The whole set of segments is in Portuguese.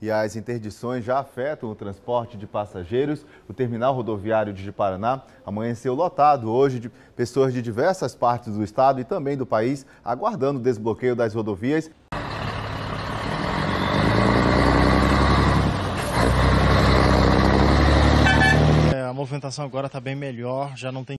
e as interdições já afetam o transporte de passageiros. O terminal rodoviário de Paraná amanheceu lotado hoje de pessoas de diversas partes do estado e também do país aguardando o desbloqueio das rodovias. É, a movimentação agora está bem melhor, já não tem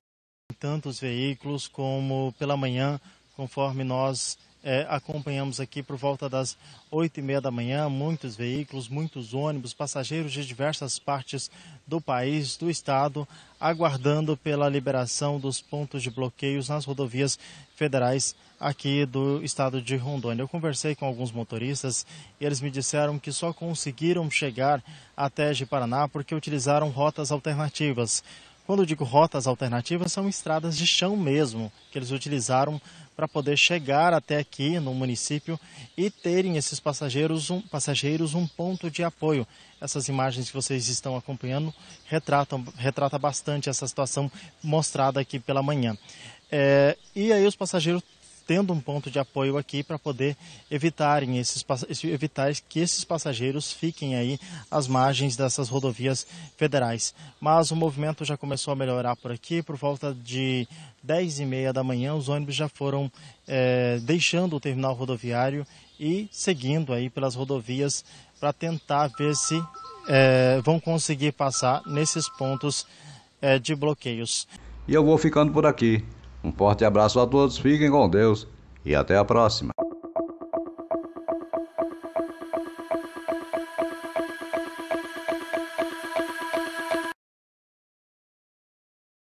tantos veículos como pela manhã, conforme nós é, acompanhamos aqui por volta das oito e meia da manhã, muitos veículos, muitos ônibus, passageiros de diversas partes do país, do estado, aguardando pela liberação dos pontos de bloqueios nas rodovias federais aqui do estado de Rondônia. Eu conversei com alguns motoristas e eles me disseram que só conseguiram chegar até de Paraná porque utilizaram rotas alternativas. Quando eu digo rotas alternativas, são estradas de chão mesmo, que eles utilizaram para poder chegar até aqui no município e terem esses passageiros um, passageiros um ponto de apoio. Essas imagens que vocês estão acompanhando retratam, retrata bastante essa situação mostrada aqui pela manhã. É, e aí os passageiros tendo um ponto de apoio aqui para poder evitarem esses, evitar que esses passageiros fiquem aí às margens dessas rodovias federais. Mas o movimento já começou a melhorar por aqui, por volta de 10 e meia da manhã, os ônibus já foram é, deixando o terminal rodoviário e seguindo aí pelas rodovias para tentar ver se é, vão conseguir passar nesses pontos é, de bloqueios. E eu vou ficando por aqui. Um forte abraço a todos, fiquem com Deus e até a próxima.